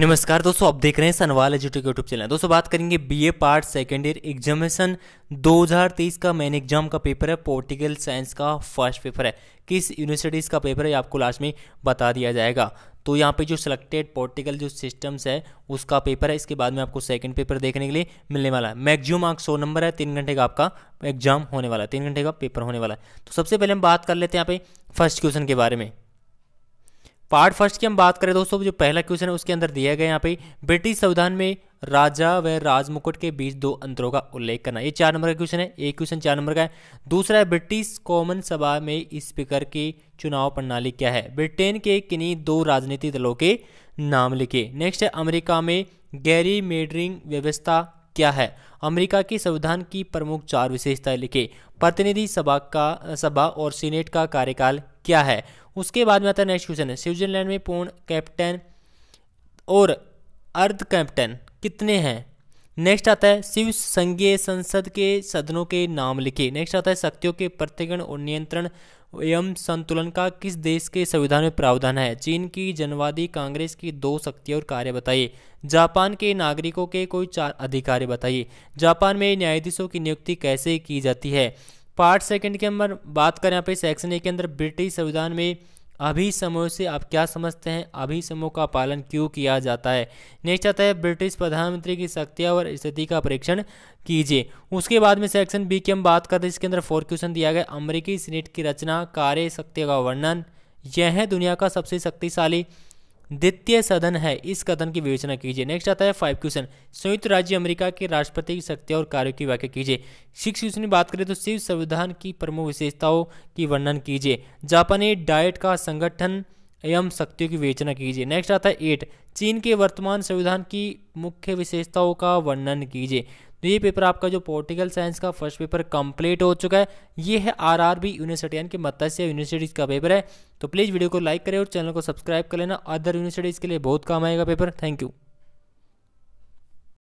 नमस्कार दोस्तों आप देख रहे हैं सनवाल एजुटे यूट्यूब चैनल दोस्तों बात करेंगे BA part second year examination 2023 का मेन एग्जाम का पेपर है पोलिटिकल साइंस का फर्स्ट पेपर है किस यूनिवर्सिटीज़ का पेपर है आपको लास्ट में बता दिया जाएगा तो यहाँ पे जो सिलेक्टेड पोलिटिकल जो सिस्टम्स है उसका पेपर है इसके बाद में आपको सेकेंड पेपर देखने के लिए मिलने वाला है मैक्सिमम मार्क्स सौ नंबर है तीन घंटे का आपका एग्जाम होने वाला है तीन घंटे का पेपर होने वाला है तो सबसे पहले हम बात कर लेते हैं यहाँ पे फर्स्ट क्वेश्चन के बारे में पार्ट फर्स्ट की हम बात करें दोस्तों जो पहला क्वेश्चन है उसके अंदर दिया गया यहाँ पे ब्रिटिश संविधान में राजा व राजमुकुट के बीच दो अंतरों का उल्लेख करना ये चार नंबर का क्वेश्चन है एक क्वेश्चन चार नंबर का है दूसरा है ब्रिटिश कॉमन सभा में स्पीकर की चुनाव प्रणाली क्या है ब्रिटेन के किन्हीं दो राजनीतिक दलों के नाम लिखे नेक्स्ट है अमेरिका में गैरी मेडरिंग व्यवस्था क्या है अमेरिका के संविधान की प्रमुख चार विशेषताएं लिखे प्रतिनिधि सभा का सभा और सीनेट का कार्यकाल क्या है उसके बाद में आता है नेक्स्ट क्वेश्चन है स्विट्जरलैंड में पूर्ण कैप्टन और अर्ध कैप्टन कितने हैं नेक्स्ट आता है शिव संघीय संसद के सदनों के नाम लिखे नेक्स्ट आता है शक्तियों के प्रतिगण और नियंत्रण एवं संतुलन का किस देश के संविधान में प्रावधान है चीन की जनवादी कांग्रेस की दो शक्तियां और कार्य बताइए जापान के नागरिकों के कोई चार अधिकारी बताइए जापान में न्यायाधीशों की नियुक्ति कैसे की जाती है पार्ट सेकंड के अंदर बात करें यहाँ पे सेक्शन ए के अंदर ब्रिटिश संविधान में समूह से आप क्या समझते हैं समूह का पालन क्यों किया जाता है नेक्स्ट आता है ब्रिटिश प्रधानमंत्री की शक्तियाँ और स्थिति का परीक्षण कीजिए उसके बाद में सेक्शन बी की हम बात करते हैं इसके अंदर फोर क्वेश्चन दिया गया अमेरिकी सीनेट की रचना कार्य शक्ति का वर्णन यह है दुनिया का सबसे शक्तिशाली द्वितीय सदन है इस कदन की विवेचना कीजिए नेक्स्ट आता है फाइव क्वेश्चन संयुक्त राज्य अमेरिका के राष्ट्रपति की शक्ति और कार्यों की व्याख्या कीजिए सिक्स क्वेश्चन की बात करें तो शिव संविधान की प्रमुख विशेषताओं की वर्णन कीजिए जापानी डाइट का संगठन एवं शक्तियों की विवेचना कीजिए नेक्स्ट आता है एट चीन के वर्तमान संविधान की मुख्य विशेषताओं का वर्णन कीजिए तो ये पेपर आपका जो पोलिटिकल साइंस का फर्स्ट पेपर कंप्लीट हो चुका है ये है आरआरबी यूनिवर्सिटी यानी कि मत्स्य यूनिवर्सिटीज़ का पेपर है तो प्लीज़ वीडियो को लाइक करें और चैनल को सब्सक्राइब कर लेना अदर यूनिवर्सिटीज़ के लिए बहुत काम आएगा पेपर थैंक यू